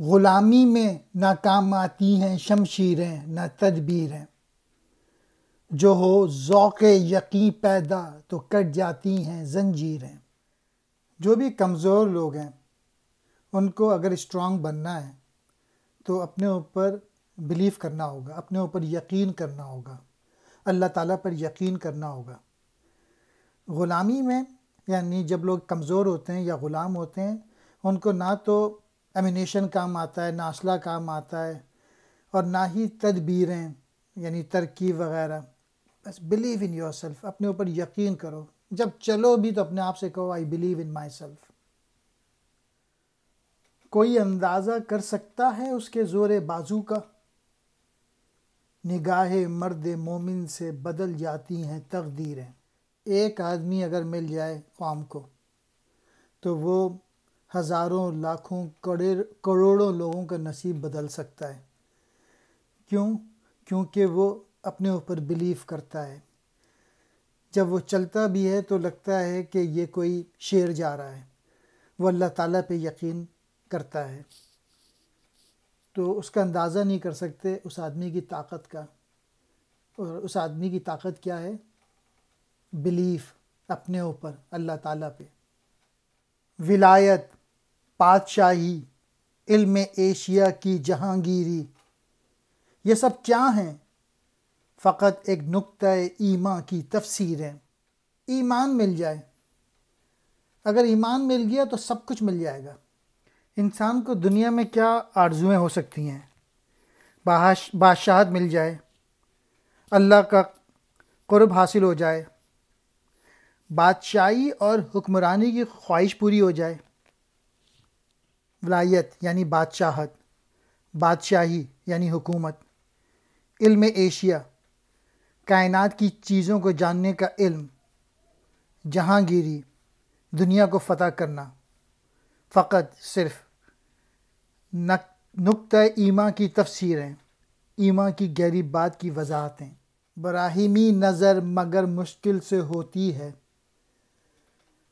ग़ुलामी में नाकाम आती हैं शमशीरें न तदबीरें जो हो ज़ौक़ यकीन पैदा तो कट जाती हैं जंजीरें जो भी कमज़ोर लोग हैं उनको अगर स्ट्रांग बनना है तो अपने ऊपर बिलीव करना होगा अपने ऊपर यकीन करना होगा अल्लाह ताला पर यकीन करना होगा ग़ुलामी में यानी जब लोग कमज़ोर होते हैं या ग़ुलाम होते हैं उनको ना तो एमिनेशन काम आता है नाशला काम आता है और ना ही तदबीरें यानी तरकीब वगैरह बस बिलीव इन योर सेल्फ अपने ऊपर यकीन करो जब चलो भी तो अपने आप से कहो I believe in my self कोई अंदाज़ा कर सकता है उसके ज़ोर बाजू का निगाह मर्द मोमिन से बदल जाती हैं तकदीरें एक आदमी अगर मिल जाए कौम को तो वो हज़ारों लाखों कड़े करोड़ों लोगों का नसीब बदल सकता है क्यों क्योंकि वो अपने ऊपर बिलीव करता है जब वो चलता भी है तो लगता है कि ये कोई शेर जा रहा है वो अल्लाह ताला पे यकीन करता है तो उसका अंदाज़ा नहीं कर सकते उस आदमी की ताकत का और उस आदमी की ताकत क्या है बिलीफ अपने ऊपर अल्लाह ताला पे विलायत पातशाही इल्म एशिया की जहांगीरी ये सब क्या हैं फ़कत एक नुक़ ईमा की तफसीर है ईमान मिल जाए अगर ईमान मिल गया तो सब कुछ मिल जाएगा इंसान को दुनिया में क्या आर्जुएँ हो सकती हैं बादशाह बादशाहत मिल जाए अल्लाह का क़ुरब हासिल हो जाए बादशाही और हुक्मरानी की ख्वाहिश पूरी हो जाए वलायत यानी बादशाहत बादशाही यानी हुकूमत इल्म एशिया कायनात की चीज़ों को जानने का इल्म जहांगीरी दुनिया को फतह करना फ़कत सिर्फ नक नुक़ ईमा की तफसीरें ईमा की गहरी बात की वजाहतें बराहिमी नज़र मगर मुश्किल से होती है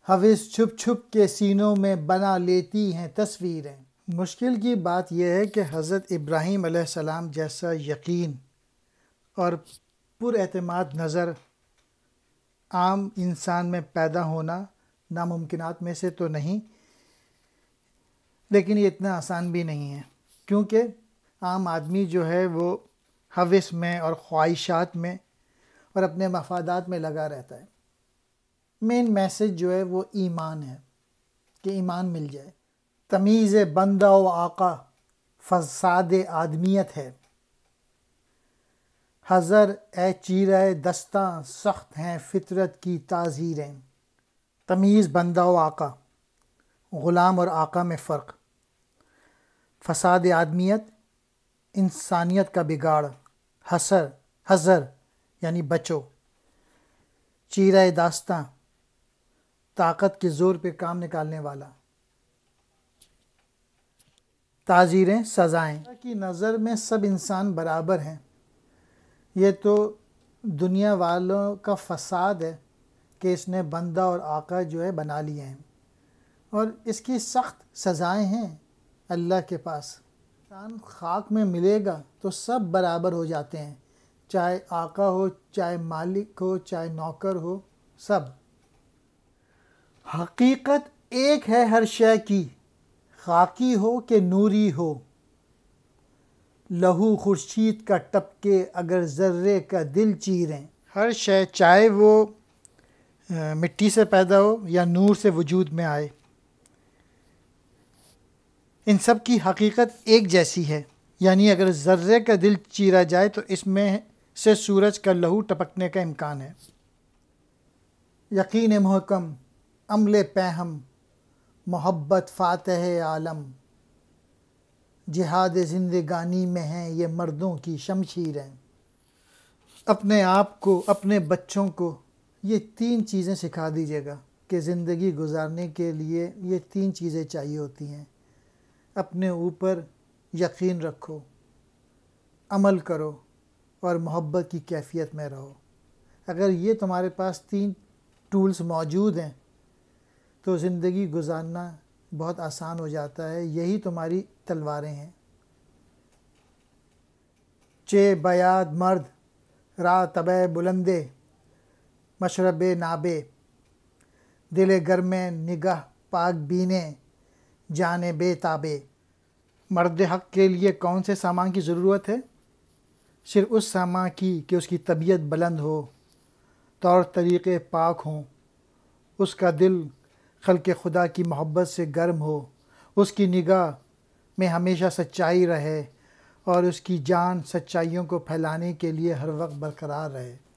हविस छुप छुप के सीनों में बना लेती हैं तस्वीरें मुश्किल की बात यह है कि हज़रत इब्राहीम सलाम जैसा यकीन और पुरमाद नज़र आम इंसान में पैदा होना नामुमकिन में से तो नहीं लेकिन ये इतना आसान भी नहीं है क्योंकि आम आदमी जो है वो हविस में और ख्वाहिशात में और अपने मफादात में लगा रहता है मेन मैसेज जो है वो ईमान है कि ईमान मिल जाए तमीज़ बंदा व आका फसाद आदमियत है हज़र ए चीरा दस्ता सख्त हैं फितरत की ताज़ीरें तमीज़ बंदा व आका ग़ुलाम और आका में फ़र्क फसाद आदमियत इंसानियत का बिगाड़ हसर हज़र यानी बचो चीरा दास्तां ताकत के ज़ोर पे काम निकालने वाला ताजीरें सज़ाएं की नज़र में सब इंसान बराबर हैं ये तो दुनिया वालों का फसाद है कि इसने बंदा और आका जो है बना लिए हैं और इसकी सख्त सज़ाएं हैं अल्लाह के पास इंसान खाक में मिलेगा तो सब बराबर हो जाते हैं चाहे आका हो चाहे मालिक हो चाहे नौकर हो सब हकीकत एक है हर शय की खाकी हो कि नूरी हो लहू खुर्शीद का टपके अगर ज़र्रे का दिल चीरें हर शय चाहे वो मिट्टी से पैदा हो या नूर से वजूद में आए इन सब की हकीकत एक जैसी है यानी अगर ज़र्रे का दिल चीरा जाए तो इसमें से सूरज का लहू टपकने का इम्कान है यकीन महकम अमल पहम मोहब्बत फ़ातह आलम जिहाद जिंदगानी में हैं ये मर्दों की शमशीरें अपने आप को अपने बच्चों को ये तीन चीज़ें सिखा दीजिएगा कि ज़िंदगी गुजारने के लिए ये तीन चीज़ें चाहिए होती हैं अपने ऊपर यकीन रखो अमल करो और मोहब्बत की कैफियत में रहो अगर ये तुम्हारे पास तीन टूल्स मौजूद हैं तो ज़िंदगी गुजारना बहुत आसान हो जाता है यही तुम्हारी तलवारें हैं चे बयाद मर्द रा तब बुलंदे मशरब नाबे दिल गर्मे निगाह पाक बीने जाने बेताबे मर्द हक़ के लिए कौन से सामान की ज़रूरत है सिर्फ उस सामा की कि उसकी तबीयत बुलंद हो तौर तरीक़े पाक हों उसका दिल खल के खुदा की मोहब्बत से गर्म हो उसकी निगाह में हमेशा सच्चाई रहे और उसकी जान सच्चाइयों को फैलाने के लिए हर वक्त बरकरार रहे